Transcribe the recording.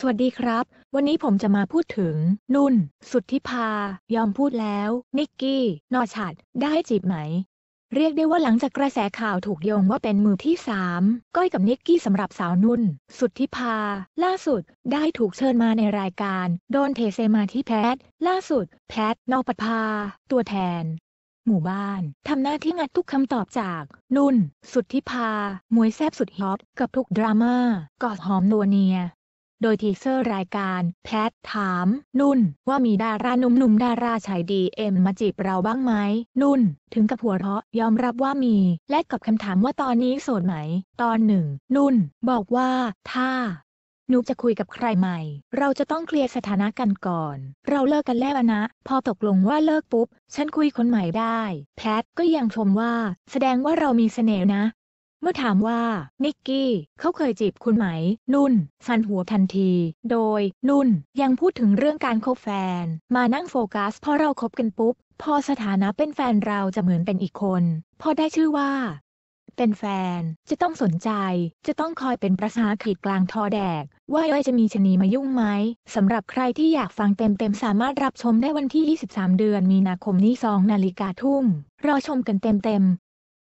สวัสดีครับ วันนี้ผมจะมาพูดถึง นุ่น สุทธิพายอมพูดแล้ว นิกกี้นอชัดได้จีบไหม เรียกได้ว่าหลังจากกระแสข่าวถูกโยงว่าเป็นมือที่สามก้อยกับนิกกี้สำหรับสาวนุ่น สุทธิพาล่าสุด ได้ถูกเชิญมาในรายการ โดนเทเซมาที่แพท ล่าสุด แพทนอปภา ตัวแทน หมู่บ้านทำหน้าที่งัดทุกคำตอบจาก นุ่น สุดทธิพามวยแซบสุดฮอปกับทุกดราม่ากอดหอมนัวเนียโดยทีเซอร์รายการ แพท ถาม นุ่นว่ามีดาราหนุ่มๆดาราชายดีเอ็มมาจีบเราบ้างไหม นุ่นถึงกับหัวเราะยอมรับว่ามี และกับคำถามว่าตอนนี้โสดไหม ตอนหนึ่งนุ่นบอกว่าถ้าหนูจะคุยกับใครใหม่ เราจะต้องเคลียร์สถานะกันก่อน เราเลิกกันแล้วนะ พอตกลงว่าเลิกปุ๊บ ฉันคุยคนใหม่ได้แพทก็ยังชมว่า แสดงว่าเรามีเสน่ห์นะมื่อถามว่า นิกกี้ เขาเคยจีบคุณไหม นุ่น สันหัวทันที โดยนุ่นยังพูดถึงเรื่องการคบแฟน มานั่งโฟกัสพอเราคบกันปุ๊บ พอสถานะเป็นแฟนเราจะเหมือนเป็นอีกคน พอได้ชื่อว่า เป็นแฟนจะต้องสนใจ จะต้องคอยเป็นประสาขีดกลางทอแดก ว่ายอยจะมีชนีมายุ่งไหมสำหรับใครที่อยากฟังเต็มๆสามารถรับชมได้วันที่ 23 เดือน มีนาคมนี้2นาฬิกาทุ่มรอชมกันเต็มๆ